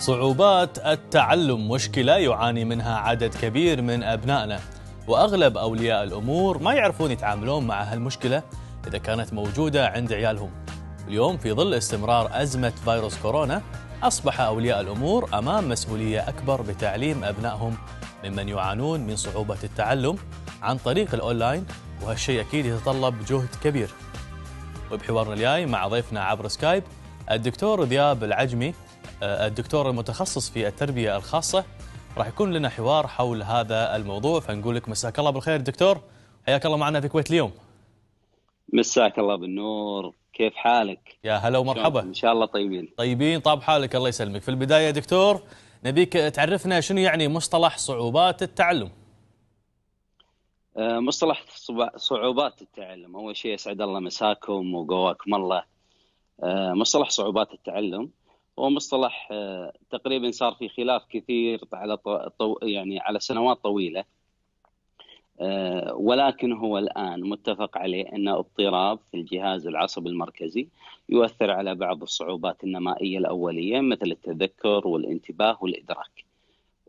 صعوبات التعلم مشكلة يعاني منها عدد كبير من أبنائنا وأغلب أولياء الأمور ما يعرفون يتعاملون مع هالمشكلة إذا كانت موجودة عند عيالهم اليوم في ظل استمرار أزمة فيروس كورونا أصبح أولياء الأمور أمام مسؤولية أكبر بتعليم أبنائهم ممن يعانون من صعوبة التعلم عن طريق الأونلاين وهالشيء أكيد يتطلب جهد كبير وبحوارنا الجاي مع ضيفنا عبر سكايب الدكتور ذياب العجمي آه، الدكتور المتخصص في التربية الخاصة راح يكون لنا حوار حول هذا الموضوع فنقول لك مساك الله بالخير دكتور حياك الله معنا في كويت اليوم مساك الله بالنور كيف حالك؟ يا هلا ومرحبا ان شاء الله طيبين طيبين طاب حالك الله يسلمك في البداية دكتور نبيك تعرفنا شنو يعني مصطلح صعوبات التعلم آه، مصطلح صعوبات التعلم اول شيء اسعد الله مساكم وقواكم الله آه، مصطلح صعوبات التعلم هو مصطلح آه، تقريبا صار في خلاف كثير على طو يعني على سنوات طويله آه، ولكن هو الان متفق عليه ان اضطراب في الجهاز العصبي المركزي يؤثر على بعض الصعوبات النمائيه الاوليه مثل التذكر والانتباه والادراك.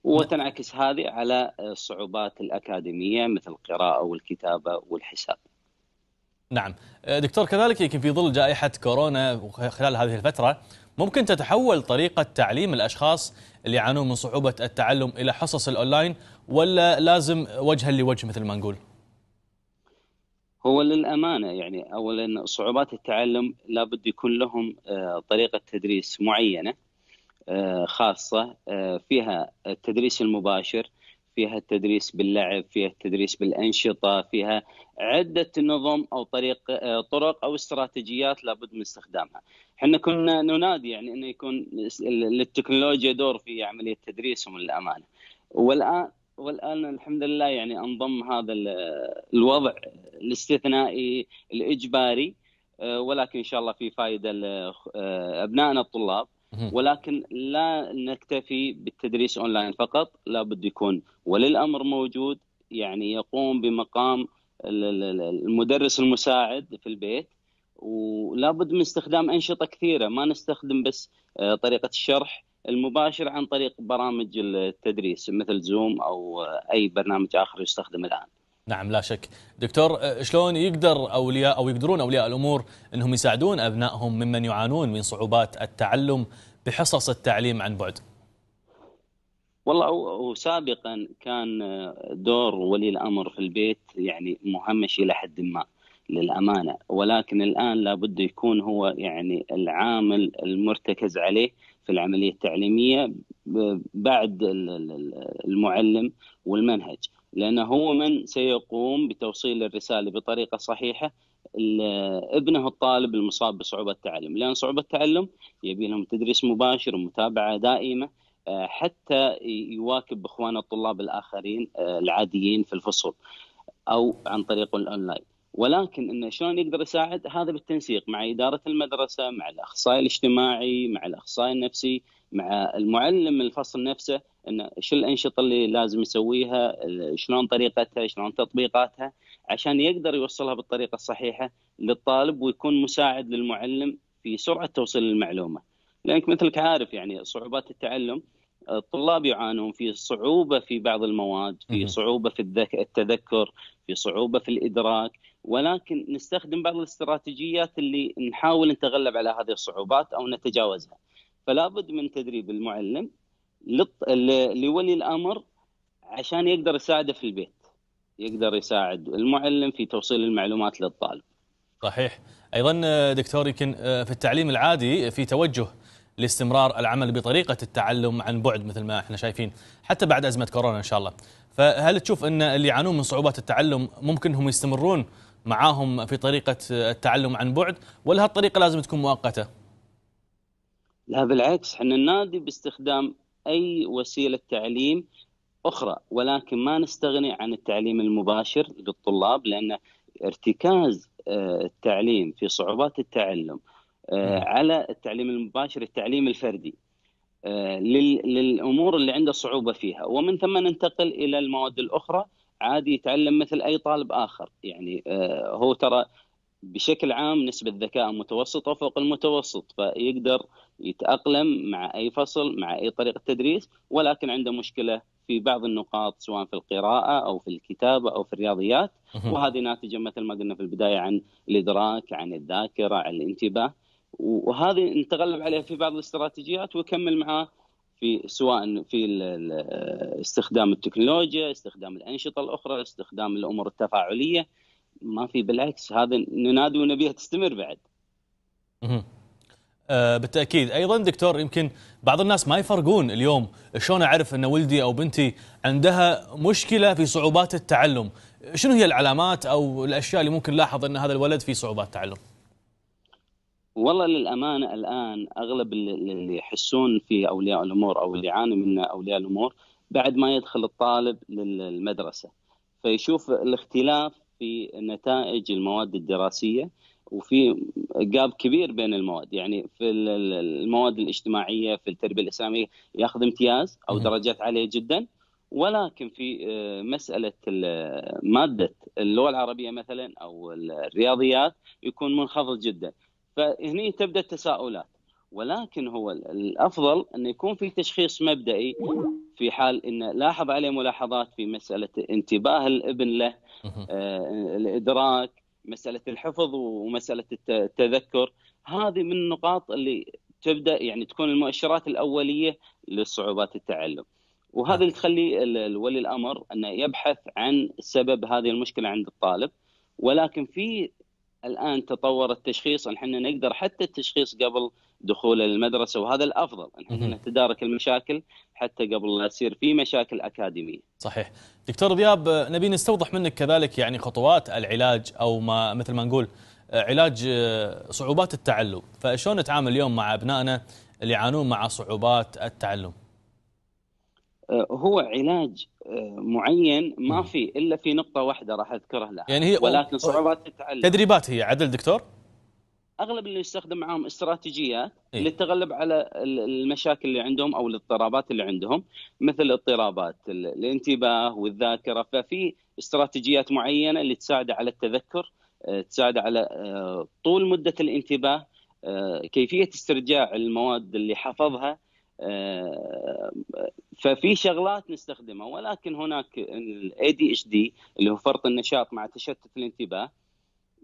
وتنعكس هذه على آه، الصعوبات الاكاديميه مثل القراءه والكتابه والحساب. نعم دكتور كذلك يمكن في ظل جائحه كورونا خلال هذه الفتره ممكن تتحول طريقة تعليم الأشخاص اللي يعانون من صعوبة التعلم إلى حصص الأونلاين ولا لازم وجها لوجه مثل ما نقول؟ هو للأمانة يعني أولا صعوبات التعلم لابد يكون لهم آه، طريقة تدريس معينة آه، خاصة آه، فيها التدريس المباشر فيها التدريس باللعب فيها التدريس بالأنشطة فيها عدة نظم أو طريق آه، طرق أو استراتيجيات لابد من استخدامها احنا كنا ننادي يعني أنه يكون للتكنولوجيا دور في عملية تدريسهم للأمانة والآن والان الحمد لله يعني انضم هذا الوضع الاستثنائي الاجباري آه، ولكن ان شاء الله في فائده لابنائنا آه، الطلاب ولكن لا نكتفي بالتدريس اونلاين فقط لابد يكون ولي الامر موجود يعني يقوم بمقام المدرس المساعد في البيت ولا بد من استخدام انشطه كثيره ما نستخدم بس آه، طريقه الشرح المباشر عن طريق برامج التدريس مثل زوم او آه، اي برنامج اخر يستخدم الان نعم لا شك دكتور آه، شلون يقدر اولياء او يقدرون اولياء الامور انهم يساعدون ابنائهم ممن يعانون من صعوبات التعلم بحصص التعليم عن بعد والله وسابقا كان آه، دور ولي الامر في البيت يعني مهمش الى حد ما للامانه ولكن الان لابد يكون هو يعني العامل المرتكز عليه في العمليه التعليميه بعد المعلم والمنهج لأنه هو من سيقوم بتوصيل الرسالة بطريقة صحيحة ابنه الطالب المصاب بصعوبة التعلم لأن صعوبة التعلم يبي لهم تدريس مباشر ومتابعة دائمة آه، حتى يواكب إخوانه الطلاب الآخرين آه، العاديين في الفصول أو عن طريق الأونلاين ولكن انه شلون يقدر يساعد هذا بالتنسيق مع اداره المدرسه مع الاخصائي الاجتماعي مع الاخصائي النفسي مع المعلم الفصل نفسه انه شو الانشطه اللي لازم يسويها شلون طريقتها شلون تطبيقاتها عشان يقدر يوصلها بالطريقه الصحيحه للطالب ويكون مساعد للمعلم في سرعه توصيل المعلومه لانك مثلك عارف يعني صعوبات التعلم الطلاب يعانون في صعوبه في بعض المواد في صعوبه في التذكر في صعوبه في الادراك ولكن نستخدم بعض الاستراتيجيات اللي نحاول نتغلب على هذه الصعوبات او نتجاوزها فلا بد من تدريب المعلم لولي الامر عشان يقدر يساعده في البيت يقدر يساعد المعلم في توصيل المعلومات للطالب صحيح ايضا دكتور يمكن آه، في التعليم العادي في توجه لاستمرار العمل بطريقه التعلم عن بعد مثل ما احنا شايفين حتى بعد ازمه كورونا ان شاء الله فهل تشوف ان اللي يعانون من صعوبات التعلم ممكن هم يستمرون معاهم في طريقه التعلم عن بعد ولا هالطريقه لازم تكون مؤقته؟ لا بالعكس احنا النادي باستخدام اي وسيله تعليم اخرى ولكن ما نستغني عن التعليم المباشر للطلاب لان ارتكاز آه، التعليم في صعوبات التعلم آه، على التعليم المباشر التعليم الفردي للامور اللي عنده صعوبه فيها ومن ثم ننتقل الى المواد الاخرى عادي يتعلم مثل اي طالب اخر يعني آه، هو ترى بشكل عام نسبة ذكاء متوسطة فوق المتوسط فيقدر يتأقلم مع أي فصل مع أي طريقة تدريس ولكن عنده مشكلة في بعض النقاط سواء في القراءة أو في الكتابة أو في الرياضيات وهذه ناتجة مثل ما قلنا في البداية عن الإدراك عن الذاكرة عن الانتباه وهذه نتغلب عليها في بعض الاستراتيجيات ويكمل معاه في سواء في استخدام التكنولوجيا، استخدام الانشطه الاخرى، استخدام الامور التفاعليه ما في بالعكس هذا ننادي ونبيها تستمر بعد. آه، بالتاكيد ايضا دكتور يمكن بعض الناس ما يفرقون اليوم شلون اعرف ان ولدي او بنتي عندها مشكله في صعوبات التعلم شنو هي العلامات او الاشياء اللي ممكن نلاحظ ان هذا الولد في صعوبات تعلم والله للامانه الان اغلب اللي يحسون في اولياء الامور او اللي يعاني منه اولياء الامور بعد ما يدخل الطالب للمدرسه فيشوف الاختلاف في نتائج المواد الدراسيه وفي جاب كبير بين المواد يعني في المواد الاجتماعيه في التربيه الاسلاميه ياخذ امتياز او نعم. درجات عاليه جدا ولكن في آه، مسألة مادة اللغة العربية مثلا أو الرياضيات يكون منخفض جدا فهني تبدا التساؤلات ولكن هو الافضل انه يكون في تشخيص مبدئي في حال ان لاحظ عليه ملاحظات في مساله انتباه الابن له آه، الادراك مساله الحفظ ومساله التذكر هذه من النقاط اللي تبدا يعني تكون المؤشرات الاوليه لصعوبات التعلم وهذا اللي تخلي الولي الامر انه يبحث عن سبب هذه المشكله عند الطالب ولكن في الان تطور التشخيص ان احنا نقدر حتى التشخيص قبل دخول المدرسه وهذا الافضل ان احنا نتدارك المشاكل حتى قبل لا تصير في مشاكل اكاديميه. صحيح. دكتور ضياب نبي نستوضح منك كذلك يعني خطوات العلاج او ما مثل ما نقول علاج صعوبات التعلم، فشلون نتعامل اليوم مع ابنائنا اللي يعانون مع صعوبات التعلم؟ آه، هو علاج آه، معين ما في الا في نقطه واحده راح اذكرها لها يعني هي ولكن صعوبات التعلم تدريبات هي عدل دكتور؟ اغلب اللي يستخدم معاهم استراتيجيات إيه؟ للتغلب على المشاكل اللي عندهم او الاضطرابات اللي عندهم مثل اضطرابات الانتباه والذاكره ففي استراتيجيات معينه اللي تساعده على التذكر آه، تساعده على طول مده الانتباه كيفيه استرجاع المواد اللي حفظها آه، ففي شغلات نستخدمها ولكن هناك الاي دي اتش دي اللي هو فرط النشاط مع تشتت الانتباه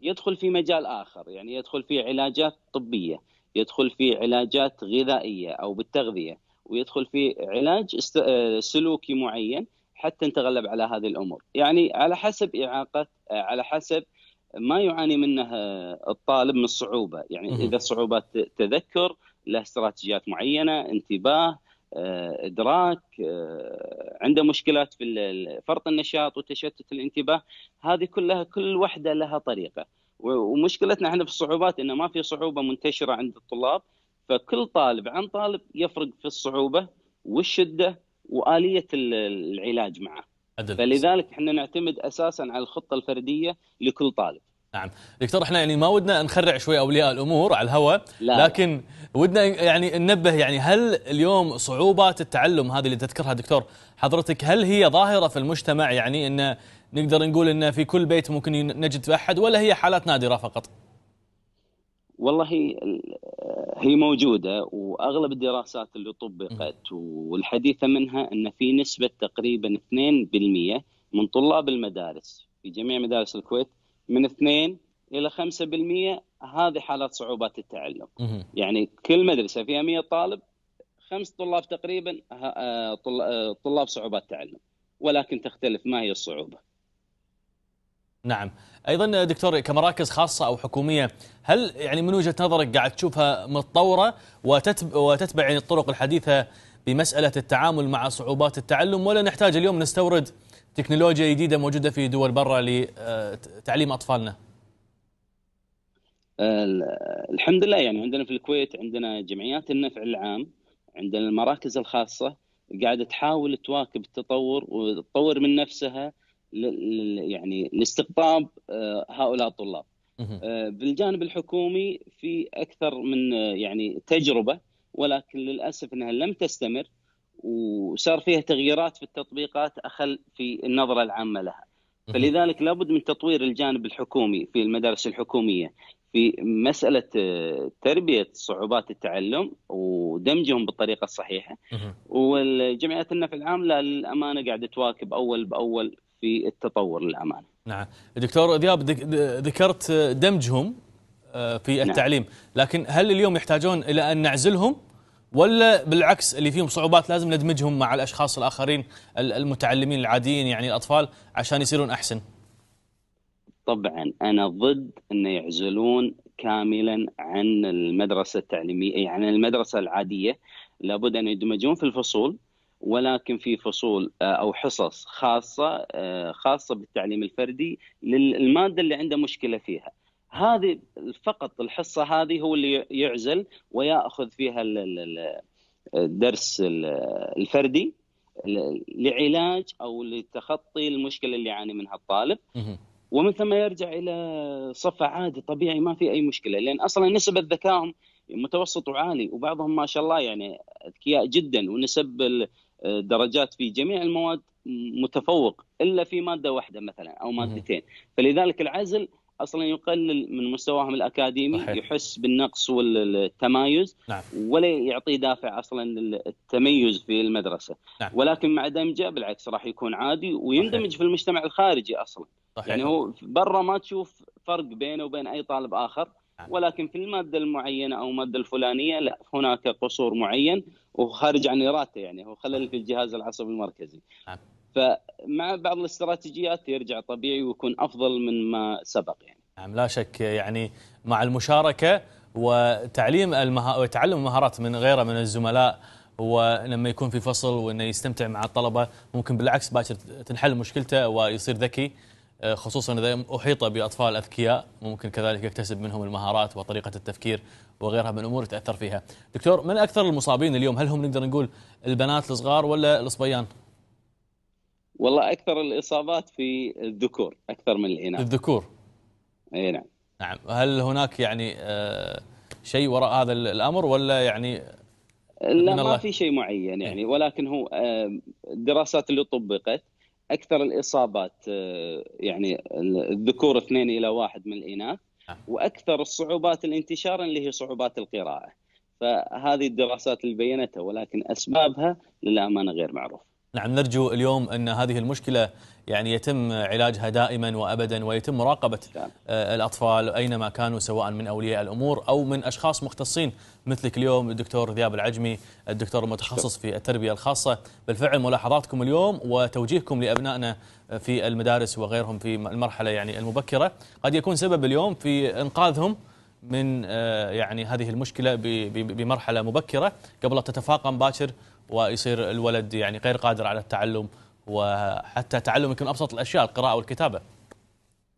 يدخل في مجال اخر يعني يدخل في علاجات طبيه يدخل في علاجات غذائيه او بالتغذيه ويدخل في علاج آه، سلوكي معين حتى نتغلب على هذه الامور يعني على حسب اعاقه آه، على حسب ما يعاني منه الطالب من الصعوبه يعني اذا صعوبات تذكر له استراتيجيات معينه انتباه آه، ادراك آه، عنده مشكلات في فرط النشاط وتشتت الانتباه هذه كلها كل وحده لها طريقه ومشكلتنا احنا في الصعوبات انه ما في صعوبه منتشره عند الطلاب فكل طالب عن طالب يفرق في الصعوبه والشده واليه العلاج معه فلذلك احنا نعتمد اساسا على الخطه الفرديه لكل طالب نعم دكتور احنا يعني ما ودنا نخرع شوي اولياء الامور على الهواء لكن ودنا يعني ننبه يعني هل اليوم صعوبات التعلم هذه اللي تذكرها دكتور حضرتك هل هي ظاهره في المجتمع يعني ان نقدر نقول ان في كل بيت ممكن نجد احد ولا هي حالات نادره فقط؟ والله هي موجوده واغلب الدراسات اللي طبقت والحديثه منها ان في نسبه تقريبا 2% من طلاب المدارس في جميع مدارس الكويت من 2 الى 5% هذه حالات صعوبات التعلم يعني كل مدرسه فيها 100 طالب خمس طلاب تقريبا آه، آه، طلاب صعوبات تعلم ولكن تختلف ما هي الصعوبه نعم ايضا دكتور كمراكز خاصه او حكوميه هل يعني من وجهه نظرك قاعد تشوفها متطوره وتتبع, وتتبع يعني الطرق الحديثه بمساله التعامل مع صعوبات التعلم ولا نحتاج اليوم نستورد تكنولوجيا جديده موجوده في دول برا لتعليم آه، اطفالنا؟ آه، الحمد لله يعني عندنا في الكويت عندنا جمعيات النفع العام عندنا المراكز الخاصه قاعده تحاول تواكب التطور وتطور من نفسها يعني لاستقطاب آه، هؤلاء الطلاب. بالجانب الحكومي في اكثر من يعني تجربه ولكن للاسف انها لم تستمر وصار فيها تغييرات في التطبيقات اخل في النظره العامه لها فلذلك لابد من تطوير الجانب الحكومي في المدارس الحكوميه في مساله آه، تربيه صعوبات التعلم ودمجهم بالطريقه الصحيحه والجمعيات النفع العام لا للامانه قاعده تواكب اول باول في التطور للامانه. نعم، دكتور ذياب ذكرت دمجهم آه، في نعم. التعليم، لكن هل اليوم يحتاجون الى ان نعزلهم ولا بالعكس اللي فيهم صعوبات لازم ندمجهم مع الاشخاص الاخرين المتعلمين العاديين يعني الاطفال عشان يصيرون احسن؟ طبعا انا ضد انه يعزلون كاملا عن المدرسه التعليميه يعني المدرسه العاديه لابد ان يدمجون في الفصول ولكن في فصول آه، او حصص خاصه آه، خاصه بالتعليم الفردي للماده اللي عنده مشكله فيها هذه فقط الحصه هذه هو اللي يعزل وياخذ فيها الدرس الفردي لعلاج او لتخطي المشكله اللي يعاني منها الطالب ومن ثم يرجع الى صفه عادي طبيعي ما في اي مشكله لان اصلا نسب ذكائهم متوسط وعالي وبعضهم ما شاء الله يعني اذكياء جدا ونسب الدرجات في جميع المواد متفوق الا في ماده واحده مثلا او مادتين فلذلك العزل اصلا يقلل من مستواهم الاكاديمي صحيح. يحس بالنقص والتمايز نعم. ولا يعطيه دافع اصلا للتميز في المدرسه نعم. ولكن مع دمجه بالعكس راح يكون عادي ويندمج صحيح. في المجتمع الخارجي اصلا صحيح. يعني هو برا ما تشوف فرق بينه وبين اي طالب اخر نعم. ولكن في الماده المعينه او الماده الفلانيه لا هناك قصور معين وخارج عن ارادته يعني هو خلل في الجهاز العصبي المركزي نعم. فمع بعض الاستراتيجيات يرجع طبيعي ويكون افضل من ما سبق يعني نعم لا شك يعني مع المشاركه وتعليم المها... وتعلم المهارات من غيره من الزملاء ولما يكون في فصل وانه يستمتع مع الطلبه ممكن بالعكس باكر تنحل مشكلته ويصير ذكي آه، خصوصا اذا احيط باطفال اذكياء ممكن كذلك يكتسب منهم المهارات وطريقه التفكير وغيرها من الامور يتاثر فيها. دكتور من اكثر المصابين اليوم هل هم نقدر نقول البنات الصغار ولا الصبيان؟ والله اكثر الاصابات في الذكور اكثر من الاناث الذكور اي نعم نعم هل هناك يعني آه، شيء وراء هذا الامر ولا يعني لا ما في شيء معين يعني إيه. ولكن هو الدراسات آه، اللي طبقت اكثر الاصابات آه، يعني الذكور اثنين الى واحد من الاناث واكثر الصعوبات الانتشارا اللي هي صعوبات القراءه فهذه الدراسات اللي بينتها ولكن اسبابها للامانه غير معروفه نعم نرجو اليوم أن هذه المشكلة يعني يتم علاجها دائما وأبدا ويتم مراقبة نعم. آه، الأطفال أينما كانوا سواء من أولياء الأمور أو من أشخاص مختصين مثلك اليوم الدكتور ذياب العجمي الدكتور المتخصص نعم. في التربية الخاصة بالفعل ملاحظاتكم اليوم وتوجيهكم لأبنائنا في المدارس وغيرهم في المرحلة يعني المبكرة قد يكون سبب اليوم في إنقاذهم من آه، يعني هذه المشكلة بمرحلة مبكرة قبل أن تتفاقم باكر ويصير الولد يعني غير قادر على التعلم وحتى تعلم يكون ابسط الاشياء القراءه والكتابه.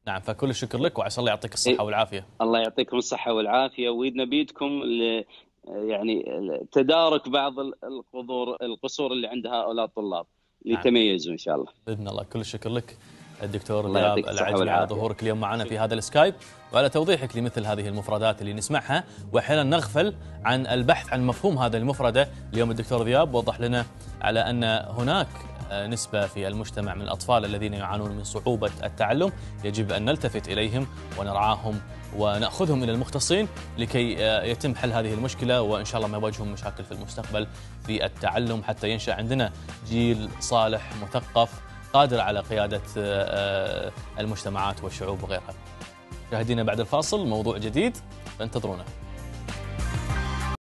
نعم فكل الشكر لك وعسى الله يعطيك الصحه إيه. والعافيه. الله يعطيكم الصحه والعافيه ويدنا بيدكم ل... يعني تدارك بعض القدور القصور اللي عند هؤلاء الطلاب ليتميزوا نعم. ان شاء الله. باذن الله كل الشكر لك. الدكتور بلال العجل على ظهورك اليوم معنا في هذا السكايب وعلى توضيحك لمثل هذه المفردات اللي نسمعها واحيانا نغفل عن البحث عن مفهوم هذه المفرده اليوم الدكتور ذياب وضح لنا على ان هناك آه، نسبة في المجتمع من الأطفال الذين يعانون من صعوبة التعلم يجب أن نلتفت إليهم ونرعاهم ونأخذهم إلى المختصين لكي آه، يتم حل هذه المشكلة وإن شاء الله ما يواجههم مشاكل في المستقبل في التعلم حتى ينشأ عندنا جيل صالح مثقف قادر على قيادة آه، آه، المجتمعات والشعوب وغيرها مشاهدينا بعد الفاصل موضوع جديد فانتظرونا